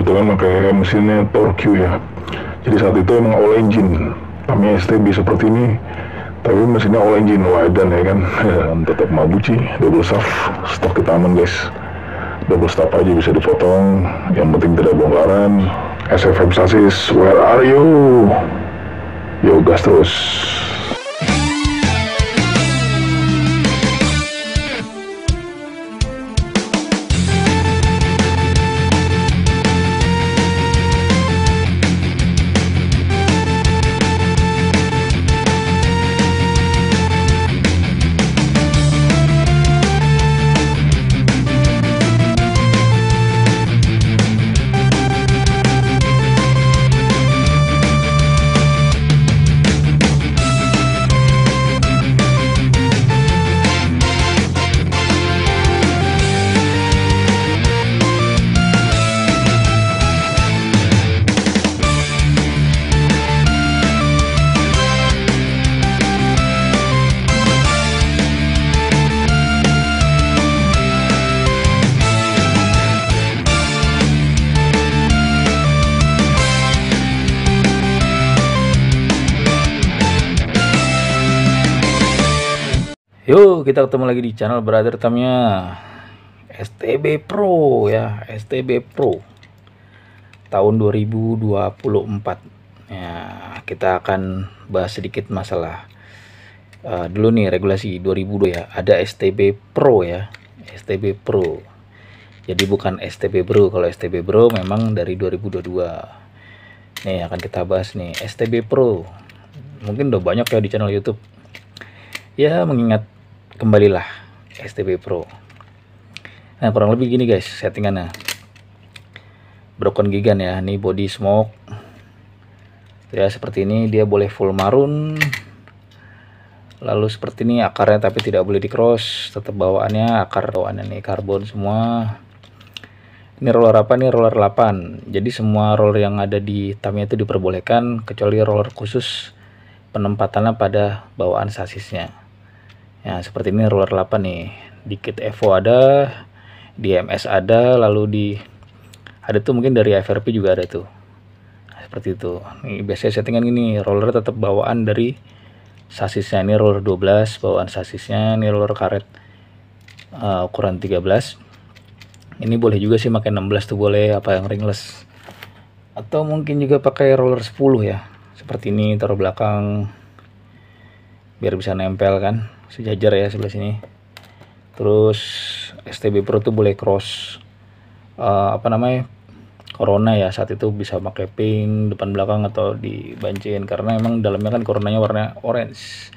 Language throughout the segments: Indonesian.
kebetulan pakai mesinnya Torque ya jadi saat itu emang all engine kami STB seperti ini tapi mesinnya all engine wadan ya kan dan tetap mabuci double staff stok kita aman guys double staff aja bisa dipotong yang penting tidak bongkaran SFM sasis where are you yo gas terus Yo, kita ketemu lagi di channel Brother Tamnya STB Pro ya STB Pro tahun 2024 ya kita akan bahas sedikit masalah uh, dulu nih regulasi 2002 ya ada STB Pro ya STB Pro jadi bukan STB Bro kalau STB Bro memang dari 2022 nih akan kita bahas nih STB Pro mungkin udah banyak ya di channel YouTube ya mengingat kembalilah STB Pro nah kurang lebih gini guys settingannya broken gigan ya ini body smoke ya seperti ini dia boleh full marun lalu seperti ini akarnya tapi tidak boleh di cross tetap bawaannya akar bawaannya nih karbon semua ini roller apa nih roller 8 jadi semua roller yang ada di tamnya itu diperbolehkan kecuali roller khusus penempatannya pada bawaan sasisnya ya seperti ini roller 8 nih dikit Evo ada di MS ada lalu di ada tuh mungkin dari FRP juga ada tuh seperti itu ini biasanya settingan ini roller tetap bawaan dari sasisnya ini roller 12 bawaan sasisnya ini roller karet uh, ukuran 13 ini boleh juga sih pakai 16 tuh boleh apa yang ringless atau mungkin juga pakai roller 10 ya seperti ini taruh belakang biar bisa nempel kan sejajar ya sebelah sini terus STB Pro tuh boleh cross uh, apa namanya Corona ya saat itu bisa pakai pink depan belakang atau dibancin karena emang dalamnya kan Coronanya warna orange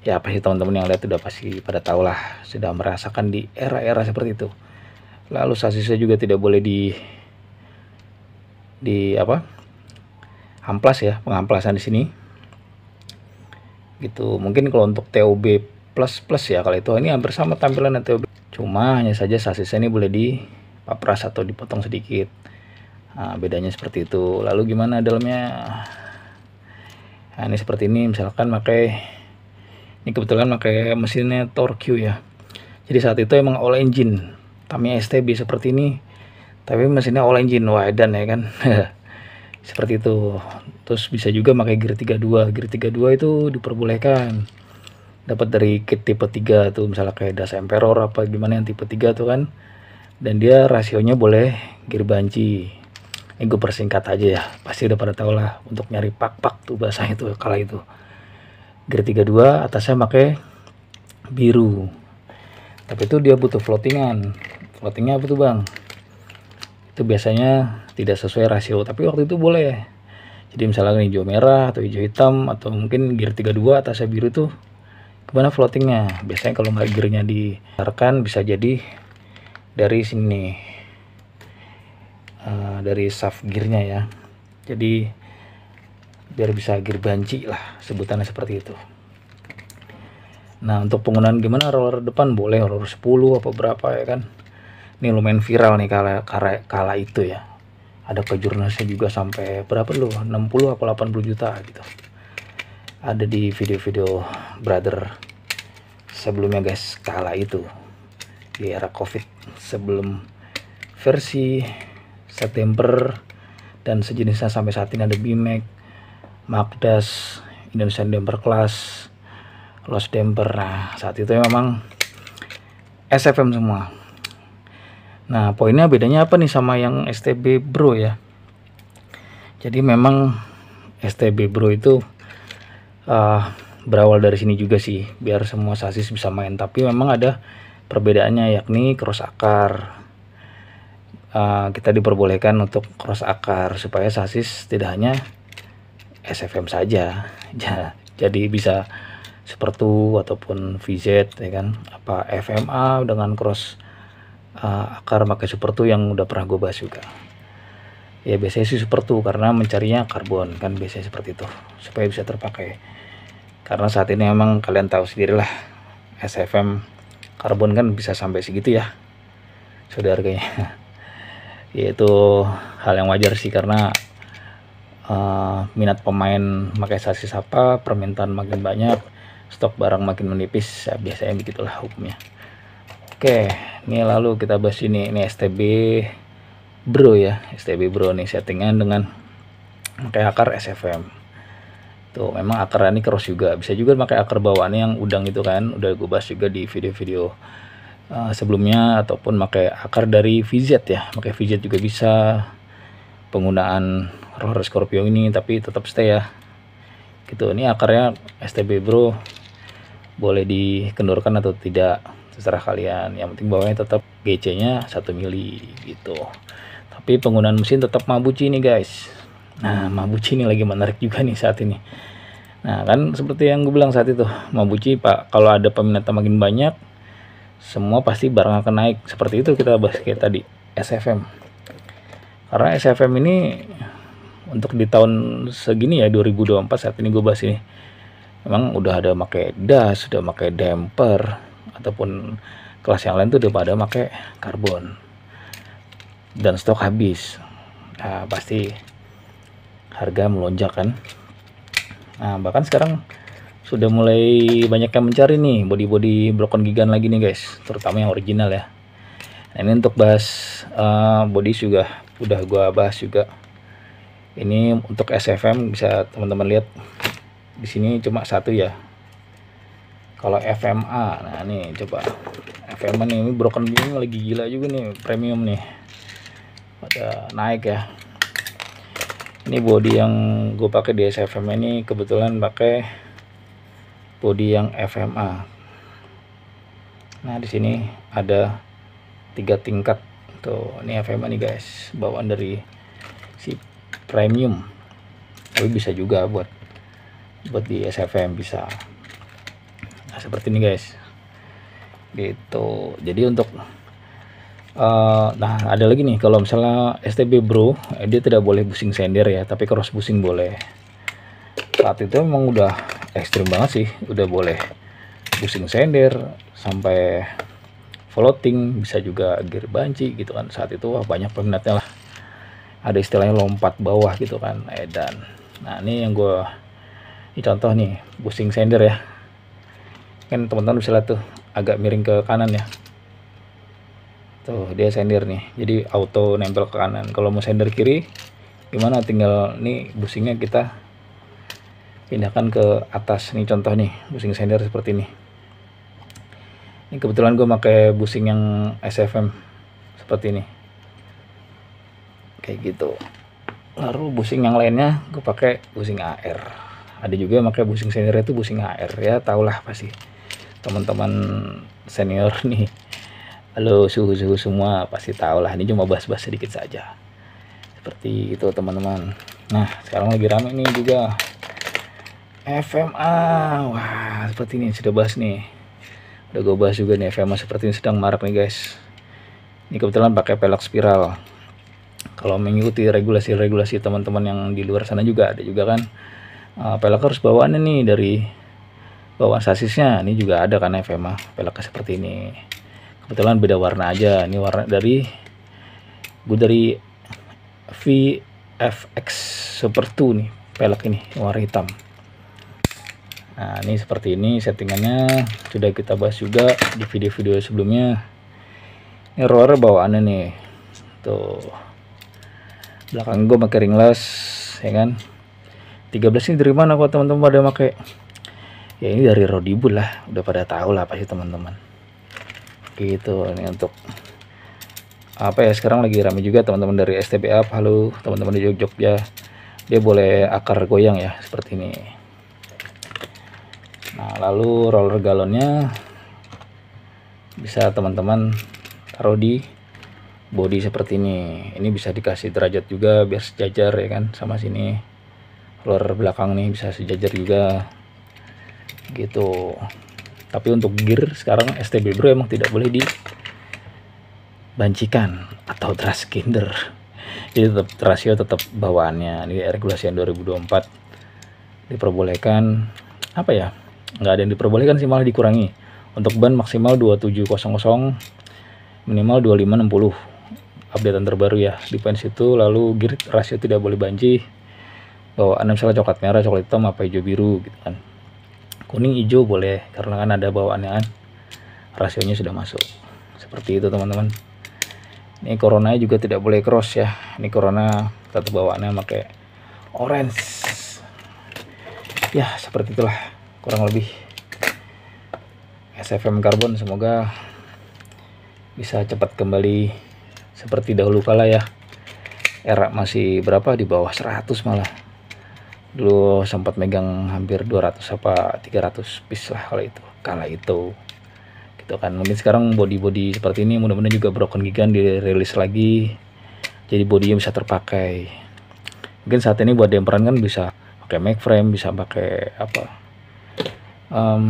ya pasti teman-teman yang lihat udah pasti pada tahu lah sudah merasakan di era-era seperti itu lalu sasisnya juga tidak boleh di di apa amplas ya pengamplasan di sini gitu mungkin kalau untuk TOB plus plus ya kalau itu ini hampir sama tampilan atau cuma hanya saja sasisnya ini boleh di dipapras atau dipotong sedikit nah, bedanya seperti itu lalu gimana dalamnya nah, ini seperti ini misalkan pakai ini kebetulan pakai mesinnya Torque ya jadi saat itu emang all engine Tamiya STB seperti ini tapi mesinnya all engine Wadan ya kan seperti itu terus bisa juga pakai gear 32 gear 32 itu diperbolehkan dapat dari kit tipe 3 tuh misalnya kayak das emperor apa gimana yang tipe 3 tuh kan dan dia rasionya boleh gear banci ini gue persingkat aja ya pasti udah pada tau lah untuk nyari pak-pak tuh bahasa itu kala itu gear 32 atasnya pakai biru tapi itu dia butuh floatingan floatingnya apa tuh bang itu biasanya tidak sesuai rasio tapi waktu itu boleh jadi misalnya hijau merah atau hijau hitam atau mungkin gear 32 atasnya biru tuh kemana floatingnya biasanya kalau nggak gearnya rekan bisa jadi dari sini uh, dari shaft gearnya ya jadi biar bisa gear banci lah sebutannya seperti itu nah untuk penggunaan gimana roller depan boleh roller 10 apa berapa ya kan ini lumayan viral nih kala, kala, kala itu ya ada kejurnasnya juga sampai berapa dulu 60 atau 80 juta gitu ada di video-video brother sebelumnya guys kala itu di era covid sebelum versi September dan sejenisnya sampai saat ini ada BIMEC Magdas Indonesian Damper Class Los Damper nah saat itu memang SFM semua nah poinnya bedanya apa nih sama yang STB Bro ya jadi memang STB Bro itu uh, berawal dari sini juga sih biar semua sasis bisa main tapi memang ada perbedaannya yakni cross akar uh, kita diperbolehkan untuk cross akar supaya sasis tidak hanya SFM saja jadi bisa seperti ataupun VZ ya kan apa FMA dengan cross uh, akar pakai seperti yang udah pernah gue bahas juga ya biasanya sih seperti itu karena mencarinya karbon kan biasanya seperti itu supaya bisa terpakai karena saat ini emang kalian tahu sendirilah SFM karbon kan bisa sampai segitu ya sudah harganya yaitu hal yang wajar sih karena uh, minat pemain pakai sasis apa permintaan makin banyak stok barang makin menipis ya, biasanya begitulah hukumnya oke ini lalu kita bahas ini ini STB Bro ya STB Bro nih settingan dengan pakai akar SFM tuh memang akarnya ini cross juga bisa juga pakai akar bawaannya yang udang itu kan udah gue bahas juga di video-video uh, sebelumnya ataupun pakai akar dari VZ ya pakai VZ juga bisa penggunaan roller Scorpio ini tapi tetap stay ya gitu ini akarnya STB bro boleh dikendurkan atau tidak terserah kalian yang penting bawahnya tetap GC nya 1 mili gitu tapi penggunaan mesin tetap mabuci nih guys nah mabuci ini lagi menarik juga nih saat ini nah kan seperti yang gue bilang saat itu mabuci pak kalau ada peminatnya makin banyak semua pasti barang akan naik seperti itu kita bahas kayak tadi SFM karena SFM ini untuk di tahun segini ya 2024 saat ini gue bahas ini memang udah ada pakai das sudah pakai damper ataupun kelas yang lain tuh udah pada pakai karbon dan stok habis nah, pasti harga melonjak kan nah, bahkan sekarang sudah mulai banyak yang mencari nih body-body broken gigan lagi nih guys terutama yang original ya nah, ini untuk bahas uh, eh, body juga udah gua bahas juga ini untuk SFM bisa teman-teman lihat di sini cuma satu ya kalau FMA nah ini coba FMA nih ini broken gigan lagi gila juga nih premium nih pada naik ya ini body yang gue pakai di SFM ini kebetulan pakai body yang FMA nah di sini ada tiga tingkat tuh ini FMA nih guys bawaan dari si premium tapi bisa juga buat buat di SFM bisa nah seperti ini guys gitu jadi untuk Eh, nah ada lagi nih kalau misalnya STB Bro eh, dia tidak boleh busing sender ya tapi cross busing boleh saat itu memang udah ekstrim banget sih udah boleh busing sender sampai floating bisa juga gear banci gitu kan saat itu wah banyak peminatnya lah ada istilahnya lompat bawah gitu kan edan nah ini yang gue ini contoh nih busing sender ya kan teman-teman bisa lihat tuh agak miring ke kanan ya tuh dia sender nih jadi auto nempel ke kanan kalau mau sender kiri gimana tinggal nih businya kita pindahkan ke atas nih contoh nih busing sender seperti ini ini kebetulan gue pakai busing yang SFM seperti ini kayak gitu lalu busing yang lainnya gue pakai busing AR ada juga yang pakai busing sender itu busing AR ya tahulah pasti teman-teman senior nih Halo suhu-suhu semua pasti tahu lah ini cuma bahas-bahas sedikit saja seperti itu teman-teman nah sekarang lagi rame nih juga FMA wah seperti ini sudah bahas nih udah gue bahas juga nih FMA seperti ini sedang marak nih guys ini kebetulan pakai pelek spiral kalau mengikuti regulasi-regulasi teman-teman yang di luar sana juga ada juga kan uh, pelek harus bawaannya nih dari bawaan sasisnya ini juga ada kan FMA peleknya seperti ini kebetulan beda warna aja ini warna dari gue dari VFX Super 2 nih pelek ini warna hitam nah ini seperti ini settingannya sudah kita bahas juga di video-video sebelumnya ini roller bawaannya nih tuh belakang gue pakai ringless ya kan 13 ini dari mana kok teman-teman pada pakai ya ini dari Rodibul lah udah pada tahu lah pasti teman-teman gitu ini untuk apa ya sekarang lagi rame juga teman-teman dari STBA halo teman-teman di Jogja dia boleh akar goyang ya seperti ini nah lalu roller galonnya bisa teman-teman taruh di body seperti ini ini bisa dikasih derajat juga biar sejajar ya kan sama sini roller belakang nih bisa sejajar juga gitu tapi untuk gear sekarang STB Bro emang tidak boleh dibancikan atau trust kinder jadi tetap rasio tetap bawaannya ini regulasi yang 2024 diperbolehkan apa ya nggak ada yang diperbolehkan sih malah dikurangi untuk ban maksimal 2700 minimal 2560 updatean terbaru ya di pens itu lalu gear rasio tidak boleh banci bawaan misalnya coklat merah coklat hitam apa hijau biru gitu kan kuning hijau boleh karena kan ada bawaannya kan rasionya sudah masuk seperti itu teman-teman ini corona juga tidak boleh cross ya ini corona satu bawaannya pakai orange ya seperti itulah kurang lebih SFM karbon semoga bisa cepat kembali seperti dahulu kala ya era masih berapa di bawah 100 malah dulu sempat megang hampir 200 apa 300 piece lah kalau itu kala itu gitu kan mungkin sekarang body-body seperti ini mudah-mudahan juga Broken Gigan dirilis lagi jadi bodinya bisa terpakai mungkin saat ini buat demperan kan bisa pakai make frame bisa pakai apa um,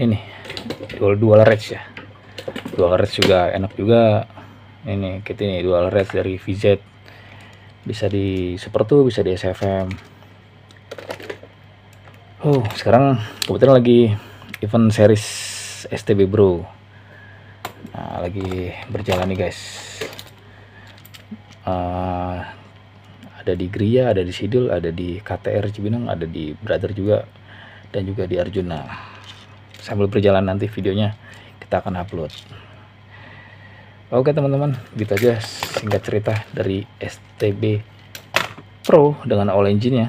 ini dual dual red ya dual red juga enak juga ini kita ini dual red dari VZ bisa di Supertu bisa di SFM oh sekarang kebetulan lagi event series STB Bro nah, lagi berjalan nih guys uh, ada di Gria ada di Sidul ada di KTR Cibinong ada di Brother juga dan juga di Arjuna sambil berjalan nanti videonya kita akan upload Oke teman-teman, gitu aja singkat cerita dari STB Pro dengan all engine ya.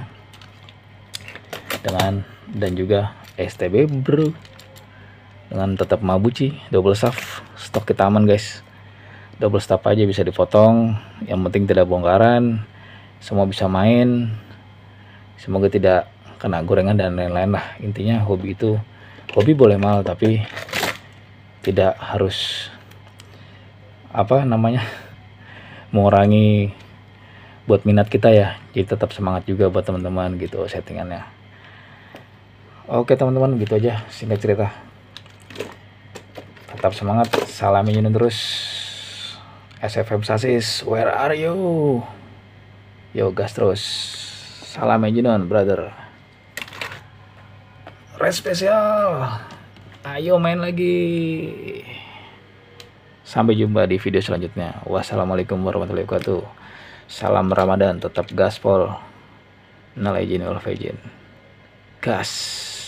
Dengan dan juga STB Bro dengan tetap mabuci double shaft stok kita aman guys double stop aja bisa dipotong yang penting tidak bongkaran semua bisa main semoga tidak kena gorengan dan lain-lain lah intinya hobi itu hobi boleh mal tapi tidak harus apa namanya mengurangi buat minat kita ya jadi tetap semangat juga buat teman-teman gitu settingannya oke teman-teman gitu aja singkat cerita tetap semangat salam Yunus terus SFM Sasis where are you yo gas terus salam Ejinon, brother red spesial ayo main lagi Sampai jumpa di video selanjutnya. Wassalamualaikum warahmatullahi wabarakatuh. Salam Ramadan, tetap gaspol. Nalai izin wal Gas.